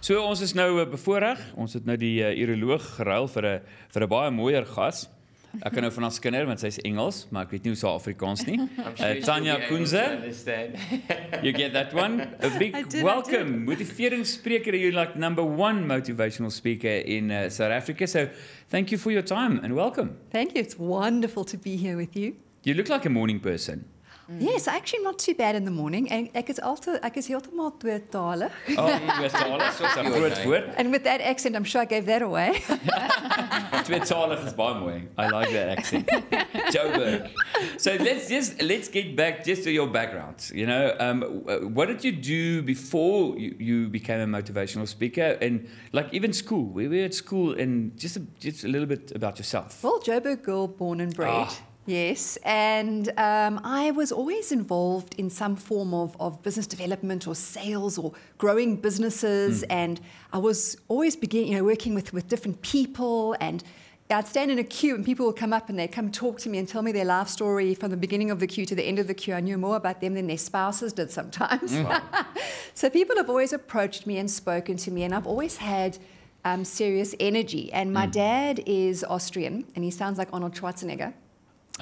So ons is nou eh, bevoorreg. Ons het nou die uh, uroloog geruil vir 'n vir 'n baie mooier gas. Ek ken nou van haar skinder want sy's Engels, maar ek weet nie hoe sy Afrikaans nie. Uh, Tanya Kunze. You get that one? A big did, welcome. Motiveringsspreker, you're like number 1 motivational speaker in uh, South Africa. So thank you for your time and welcome. Thank you. It's wonderful to be here with you. You look like a morning person. Mm. Yes, actually not too bad in the morning and ek is also ek is heeltemal tweetalig. Oh, tweetalig, so sorry. And with that accent I'm sure I gave that away. tweetalig is baie mooi. I like that accent. Joburg. So let's just let's get back just to your background. You know, um what did you do before you, you became a motivational speaker and like even school, where were you at school and just a, just a little bit about yourself. Well, Joburg girl born and bred. Oh. Yes, and um, I was always involved in some form of, of business development or sales or growing businesses. Mm. And I was always beginning, you know, working with, with different people. And I'd stand in a queue and people would come up and they'd come talk to me and tell me their life story from the beginning of the queue to the end of the queue. I knew more about them than their spouses did sometimes. Hmm. so people have always approached me and spoken to me. And I've always had... Um, serious energy. And my mm. dad is Austrian, and he sounds like Arnold Schwarzenegger.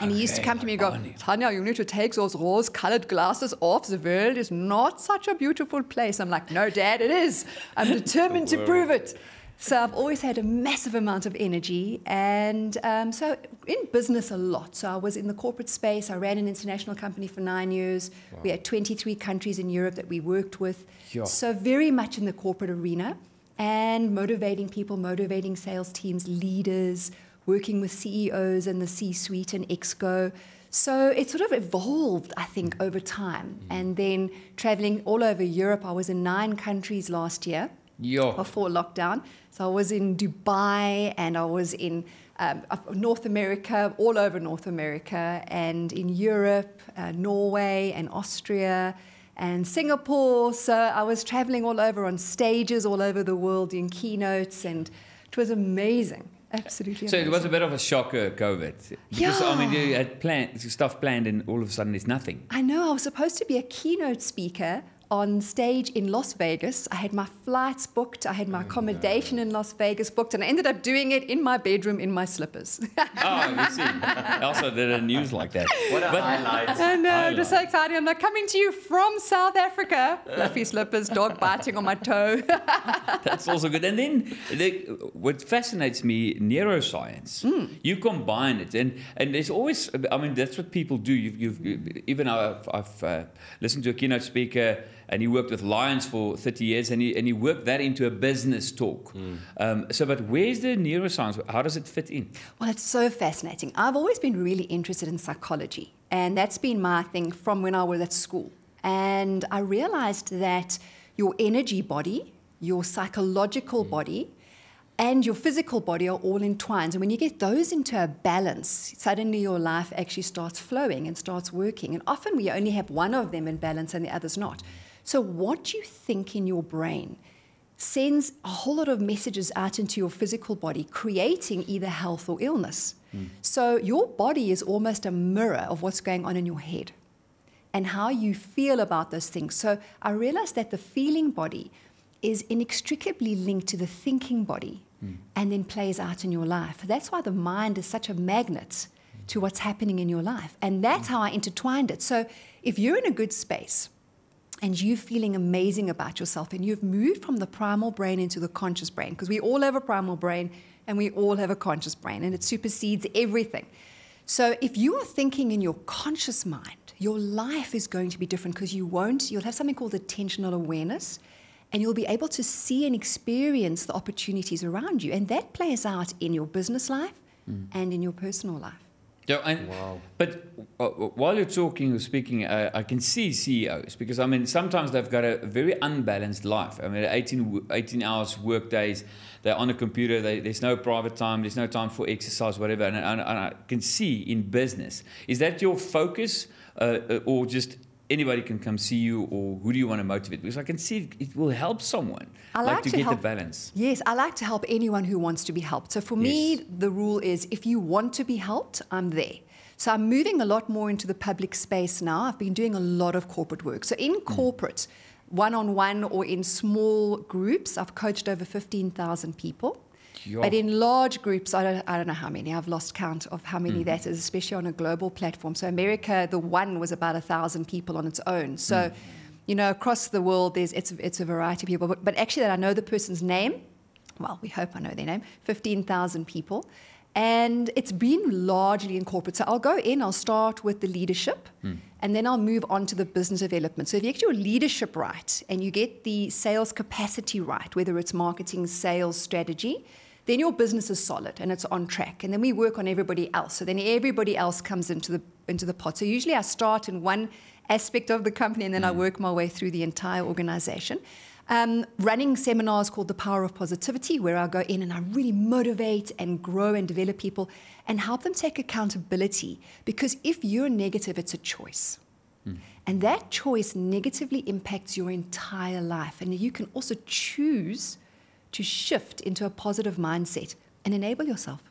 And okay, he used to come to me and go, Tanya, you need to take those rose colored glasses off. The world is not such a beautiful place. I'm like, no, Dad, it is. I'm determined to prove it. So I've always had a massive amount of energy, and um, so in business a lot. So I was in the corporate space. I ran an international company for nine years. Wow. We had 23 countries in Europe that we worked with. Yeah. So very much in the corporate arena, and motivating people, motivating sales teams, leaders, working with CEOs and the C suite and Exco. So it sort of evolved, I think, mm. over time. Mm. And then traveling all over Europe, I was in nine countries last year Yo. before lockdown. So I was in Dubai and I was in um, North America, all over North America, and in Europe, uh, Norway, and Austria. And Singapore, so I was traveling all over on stages all over the world in keynotes, and it was amazing. Absolutely. So amazing. it was a bit of a shocker, COVID. Because, yeah. I mean, you had plan- stuff planned and all of a sudden there's nothing. I know. I was supposed to be a keynote speaker on stage in Las Vegas. I had my flights booked, I had my mm. accommodation in Las Vegas booked, and I ended up doing it in my bedroom in my slippers. oh, you see. I also did a news like that. What a highlight. I know, highlight. just so exciting. I'm like, coming to you from South Africa. Fluffy slippers, dog biting on my toe. That's also good. And then the, what fascinates me, neuroscience. Mm. You combine it, and, and there's always, I mean, that's what people do. You've, you've even I've, I've uh, listened to a keynote speaker and he worked with Lions for 30 years, and he, and he worked that into a business talk. Mm. Um, so, but where's the neuroscience? How does it fit in? Well, it's so fascinating. I've always been really interested in psychology, and that's been my thing from when I was at school. And I realized that your energy body, your psychological mm. body, and your physical body are all entwined. And when you get those into a balance, suddenly your life actually starts flowing and starts working. And often we only have one of them in balance and the other's not. So, what you think in your brain sends a whole lot of messages out into your physical body, creating either health or illness. Mm. So, your body is almost a mirror of what's going on in your head and how you feel about those things. So, I realized that the feeling body is inextricably linked to the thinking body mm. and then plays out in your life. That's why the mind is such a magnet to what's happening in your life. And that's hmm. how I intertwined it. So, if you're in a good space, and you feeling amazing about yourself and you've moved from the primal brain into the conscious brain because we all have a primal brain and we all have a conscious brain and it supersedes everything. So if you are thinking in your conscious mind, your life is going to be different because you won't, you'll have something called attentional awareness and you'll be able to see and experience the opportunities around you. And that plays out in your business life mm. and in your personal life. Yeah, and, wow. But uh, while you're talking or speaking, uh, I can see CEOs because I mean sometimes they've got a very unbalanced life. I mean, 18, 18 hours work days, they're on a computer. They, there's no private time. There's no time for exercise, whatever. And, and, and I can see in business, is that your focus uh, uh or just anybody can come see you or who do you want to motivate? Because I can see it, it will help someone. I like, like to, to, get help, the balance. Yes, I like to help anyone who wants to be helped. So for yes. me, the rule is if you want to be helped, I'm there. So I'm moving a lot more into the public space now. I've been doing a lot of corporate work. So in hmm. corporate, one on one or in small groups, I've coached over 15,000 people. But in large groups, I don't, I don't know how many, I've lost count of how many mm. that is, especially on a global platform. So America, the one was about a thousand people on its own. So, mm. you know, across the world, there's it's, it's a variety of people. But, but actually, that I know the person's name, well, we hope I know their name, 15,000 people. And it's been largely in corporate. So I'll go in, I'll start with the leadership, mm. and then I'll move on to the business development. So if you get your leadership right and you get the sales capacity right, whether it's marketing, sales strategy, then your business is solid and it's on track. And then we work on everybody else. So then everybody else comes into the into the pot. So usually I start in one aspect of the company and then mm. I work my way through the entire organization. Um, running seminars called The Power of Positivity, where I go in and I really motivate and grow and develop people and help them take accountability. Because if you're negative, it's a choice. Mm. And that choice negatively impacts your entire life. And you can also choose to shift into a positive mindset and enable yourself.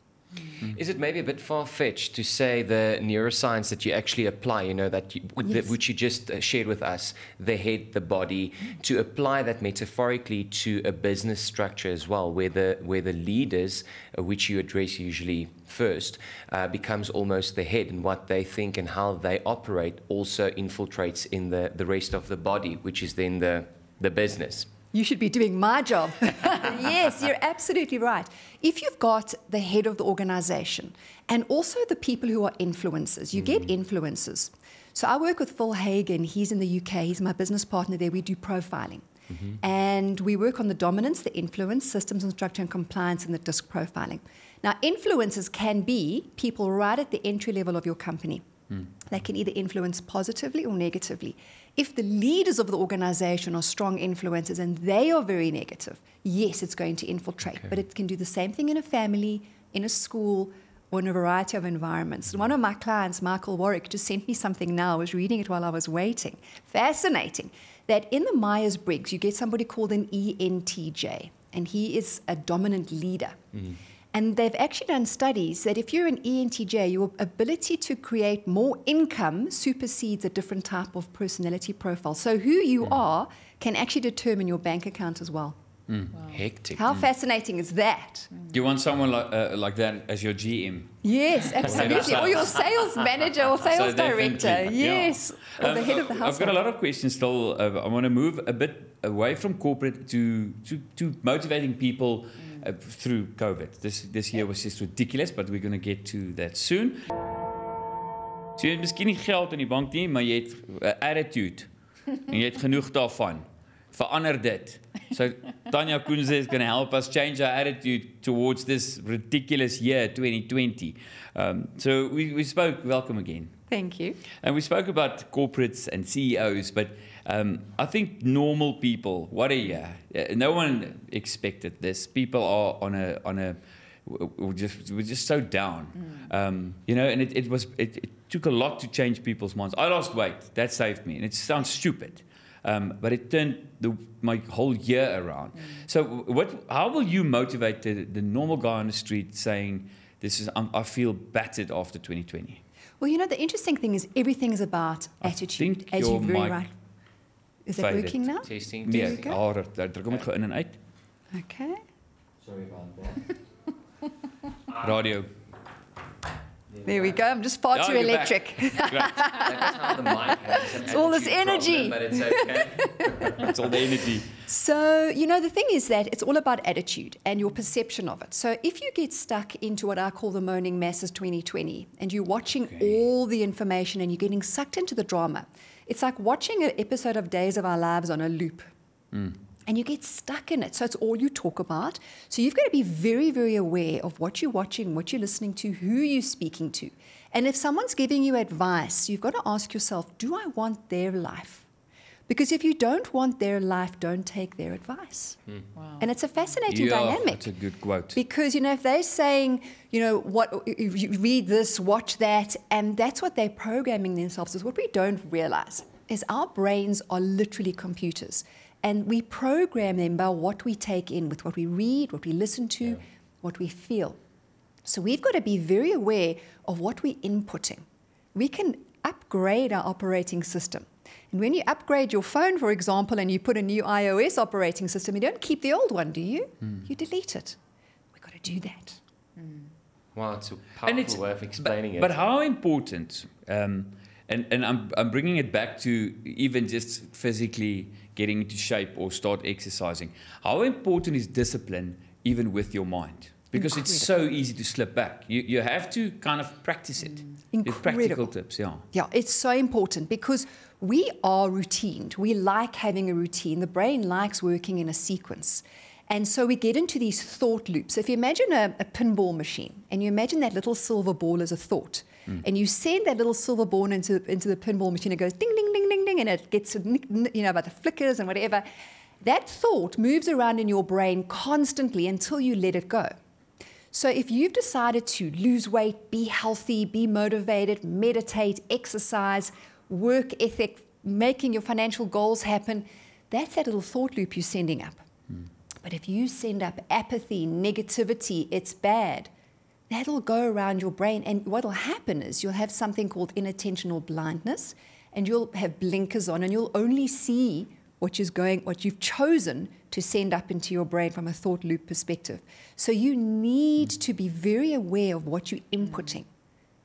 Mm. Is it maybe a bit far fetched to say the neuroscience that you actually apply, you know, that, you, yes. the, which you just uh, shared with us, the head, the body, mm. to apply that metaphorically to a business structure as well, where the, where the leaders, uh, which you address usually first, uh, becomes almost the head, and what they think and how they operate also infiltrates in the, the rest of the body, which is then the, the business? you should be doing my job. yes, you're absolutely right. If you've got the head of the organization and also the people who are influencers, you mm. get influencers. So I work with Phil Hagen, he's in the UK, he's my business partner there. We do profiling. Mm-hmm. And we work on the dominance, the influence, systems and structure and compliance, and the disk profiling. Now, influencers can be people right at the entry level of your company. Mm. They can either influence positively or negatively. If the leaders of the organization are strong influencers and they are very negative, yes, it's going to infiltrate, okay. but it can do the same thing in a family, in a school, or in a variety of environments. one of my clients, Michael Warwick, just sent me something now. I was reading it while I was waiting. Fascinating that in the Myers Briggs, you get somebody called an ENTJ, and he is a dominant leader. Mm. And they've actually done studies that if you're an ENTJ, your ability to create more income supersedes a different type of personality profile. So who you mm. are can actually determine your bank account as well. Mm. Wow. Hectic. How mm. fascinating is that? You want someone like, uh, like that as your GM? Yes, absolutely. or your sales manager or sales so director. Yes. Yeah. Or the um, head of the house. I've got a lot of questions still. Uh, I want to move a bit away from corporate to, to, to motivating people. Mm Uh, through COVID. This this year was just ridiculous, but we're going to get to that soon. So jy het miskien nie geld in die bank nie, maar jy het 'n uh, attitude en jy het genoeg daarvan. Verander dit. So Tanya Kunze is going to help us change our attitude towards this ridiculous year 2020. Um so we we spoke welcome again. Thank you. And we spoke about corporates and CEOs, but Um, I think normal people, what a year! No one expected this. People are on a on a we're just we're just so down, mm. um, you know. And it, it was it, it, took a lot to change people's minds. I lost weight, that saved me, and it sounds stupid, um, but it turned the, my whole year around. Mm. So what? How will you motivate the, the normal guy on the street saying, "This is I'm, I feel battered after 2020"? Well, you know, the interesting thing is everything is about attitude, as you've very right, is it working now? Testing, yeah, testing. they're daar in and out. Okay. Sorry about that. Radio. There we go. I'm just far too electric. it's all this energy. Problem, it's, okay. it's all the energy. So, you know, the thing is that it's all about attitude and your perception of it. So, if you get stuck into what I call the moaning masses 2020 and you're watching okay. all the information and you're getting sucked into the drama, it's like watching an episode of Days of Our Lives on a loop. Mm. And you get stuck in it. So it's all you talk about. So you've got to be very, very aware of what you're watching, what you're listening to, who you're speaking to. And if someone's giving you advice, you've got to ask yourself do I want their life? Because if you don't want their life, don't take their advice. Mm. Wow. And it's a fascinating yeah, dynamic. That's a good quote. Because, you know, if they're saying, you know, what you read this, watch that, and that's what they're programming themselves is what we don't realize is our brains are literally computers. And we program them by what we take in with what we read, what we listen to, yeah. what we feel. So we've got to be very aware of what we're inputting. We can upgrade our operating system and when you upgrade your phone, for example, and you put a new iOS operating system, you don't keep the old one, do you? Mm. You delete it. We've got to do that. Mm. Wow, it's a powerful it's, way of explaining but, it. But how important, um, and, and I'm, I'm bringing it back to even just physically getting into shape or start exercising, how important is discipline even with your mind? because Incredible. it's so easy to slip back. You, you have to kind of practice it. Incredible. practical tips, yeah. Yeah, it's so important because we are routined. We like having a routine. The brain likes working in a sequence. And so we get into these thought loops. If you imagine a, a pinball machine and you imagine that little silver ball as a thought, mm. and you send that little silver ball into, into the pinball machine, it goes ding, ding, ding, ding, ding, and it gets, you know, about the flickers and whatever. That thought moves around in your brain constantly until you let it go. So, if you've decided to lose weight, be healthy, be motivated, meditate, exercise, work ethic, making your financial goals happen, that's that little thought loop you're sending up. Mm. But if you send up apathy, negativity, it's bad, that'll go around your brain. And what'll happen is you'll have something called inattentional blindness, and you'll have blinkers on, and you'll only see what is going, what you've chosen to send up into your brain from a thought loop perspective. So you need mm. to be very aware of what you're inputting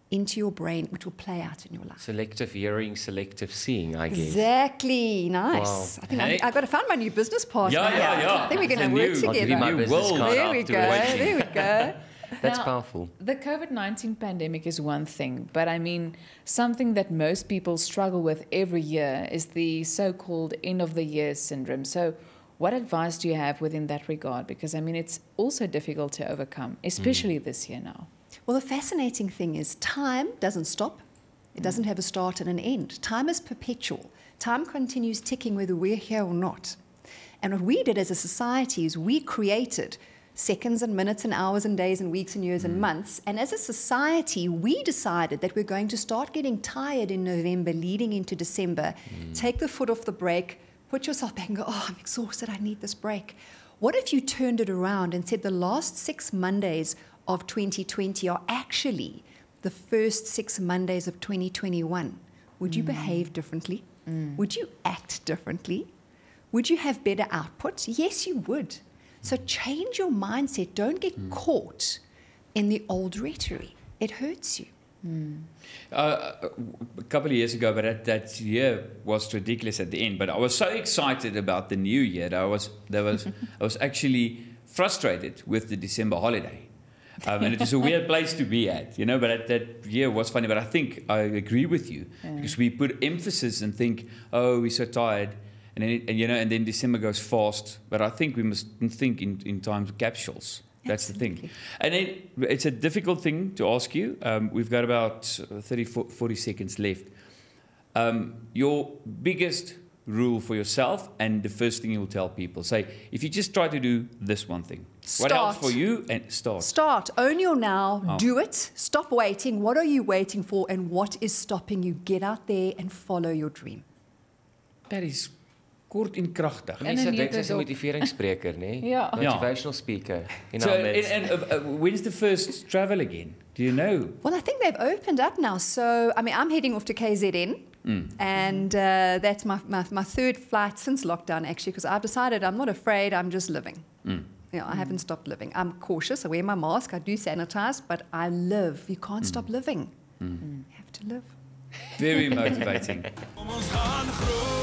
into your brain, which will play out in your life. Selective hearing, selective seeing, I guess. Exactly. Nice. Wow. I think hey. I, have got to find my new business partner. Yeah, yeah, yeah. I think we're going to work together. New world. There we go. There we go. That's now, powerful. The COVID 19 pandemic is one thing, but I mean, something that most people struggle with every year is the so called end of the year syndrome. So, what advice do you have within that regard? Because I mean, it's also difficult to overcome, hmm. especially mm. this year now. Well, the fascinating thing is time doesn't stop. It mm. doesn't have a start and an end. Time is perpetual. Time continues ticking whether we're here or not. And what we did as a society is we created seconds and minutes and hours and days and weeks and years mm. and months. And as a society, we decided that we're going to start getting tired in November leading into December. Mm. Take the foot off the brake, put yourself back and go, oh, I'm exhausted, I need this break. What if you turned it around and said the last six Mondays of 2020 are actually the first six Mondays of 2021? Would you mm. behave differently? Mm. Would you act differently? Would you have better output? Yes, you would. So change your mindset. Don't get mm. caught in the old rhetoric. It hurts you. Mm. Uh, a couple of years ago, but that, that year was ridiculous at the end. But I was so excited about the new year that I was, there was, I was actually frustrated with the December holiday. Um, and it is a weird place to be at, you know. But at that year was funny. But I think I agree with you yeah. because we put emphasis and think, oh, we're so tired. And, then and you know, and then December goes fast. But I think we must think in, in time capsules. That's Absolutely. the thing. And it's a difficult thing to ask you. Um, we've got about 30, 40 seconds left. Um, your biggest rule for yourself and the first thing you'll tell people say, if you just try to do this one thing, start. what else for you? And start. Start. Own your now. Oh. Do it. Stop waiting. What are you waiting for and what is stopping you? Get out there and follow your dream. That is kort en kragtig. dink sy's 'n nê? Nee? ja. Motivational speaker. You know, so, and uh, uh, when's the first travel again? Do you know? Well, I think they've opened up now. So, I mean, I'm heading off to KZN. Mm. And uh, that's my, my, my, third flight since lockdown, actually, because I've decided I'm not afraid, I'm just living. Mm. You know, I mm. haven't stopped living. I'm cautious, I wear my mask, I do sanitize, but I live. You can't stop mm. living. Mm. You have to live. Very motivating.